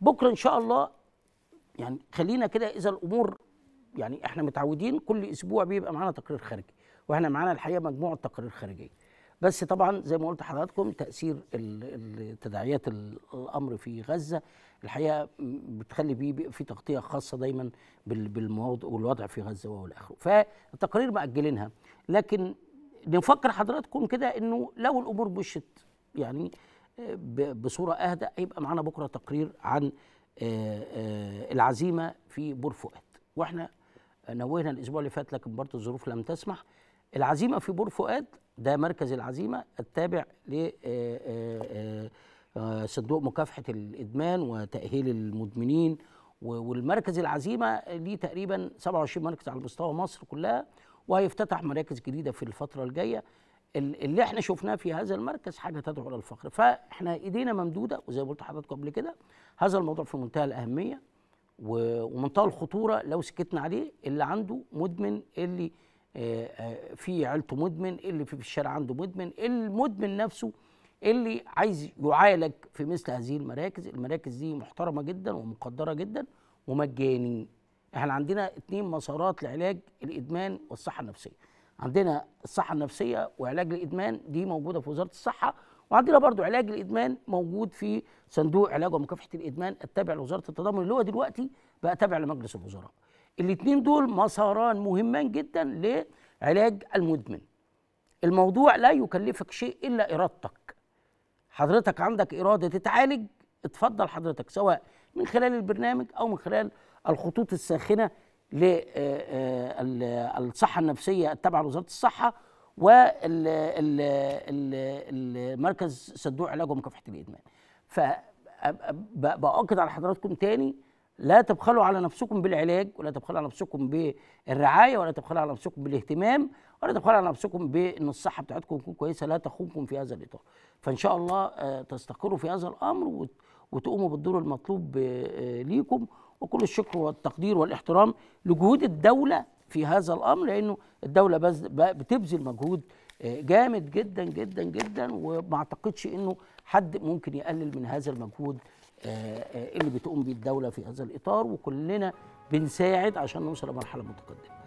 بكره ان شاء الله يعني خلينا كده اذا الامور يعني احنا متعودين كل اسبوع بيبقى معانا تقرير خارجي واحنا معانا الحقيقه مجموعه تقارير خارجيه بس طبعا زي ما قلت لحضراتكم تاثير تداعيات الامر في غزه الحقيقه بتخلي بيه في تغطيه خاصه دايما بالمواضع والوضع في غزه والى اخره فالتقارير ماجلينها لكن نفكر حضراتكم كده انه لو الامور مشت يعني بصوره اهدى هيبقى معانا بكره تقرير عن آه، آه، العزيمه في بور فؤاد واحنا نوهنا الاسبوع اللي فات لكن برضه الظروف لم تسمح العزيمه في بور فؤاد ده مركز العزيمه التابع ل آه، صندوق مكافحه الادمان وتاهيل المدمنين والمركز العزيمه ليه تقريبا 27 مركز على مستوى مصر كلها وهيفتتح مراكز جديده في الفتره الجايه اللي احنا شفناه في هذا المركز حاجه تدعو الى الفخر فاحنا ايدينا ممدوده وزي ما قلت لحضراتكم قبل كده هذا الموضوع في منتهى الاهميه ومنتهى الخطوره لو سكتنا عليه اللي عنده مدمن اللي آه، آه، في عيلته مدمن اللي في الشارع عنده مدمن المدمن نفسه اللي عايز يعالج في مثل هذه المراكز المراكز دي محترمه جدا ومقدره جدا ومجاني احنا عندنا اتنين مسارات لعلاج الادمان والصحه النفسيه عندنا الصحه النفسيه وعلاج الادمان دي موجوده في وزاره الصحه وعندنا برضو علاج الادمان موجود في صندوق علاج ومكافحه الادمان التابع لوزاره التضامن اللي هو دلوقتي بقى تابع لمجلس الوزراء الاثنين دول مساران مهمان جدا لعلاج المدمن الموضوع لا يكلفك شيء الا ارادتك حضرتك عندك اراده تتعالج اتفضل حضرتك سواء من خلال البرنامج او من خلال الخطوط الساخنه للصحه آه، آه، النفسيه التابعه لوزاره الصحه والمركز صندوق علاج ومكافحه الادمان ف باؤكد على حضراتكم تاني لا تبخلوا على نفسكم بالعلاج ولا تبخلوا على نفسكم بالرعايه ولا تبخلوا على نفسكم بالاهتمام ولا تبخلوا على نفسكم بان الصحه بتاعتكم تكون كويسه لا تخونكم في هذا الاطار فان شاء الله آه، تستقروا في هذا الامر وتقوموا بالدور المطلوب آه، ليكم وكل الشكر والتقدير والاحترام لجهود الدولة في هذا الأمر لأنه الدولة بتبذل مجهود آه، جامد جدا جدا جدا وما أعتقدش أنه حد ممكن يقلل من هذا المجهود آه، اللي بتقوم به الدولة في هذا الإطار وكلنا بنساعد عشان نوصل لمرحلة متقدمة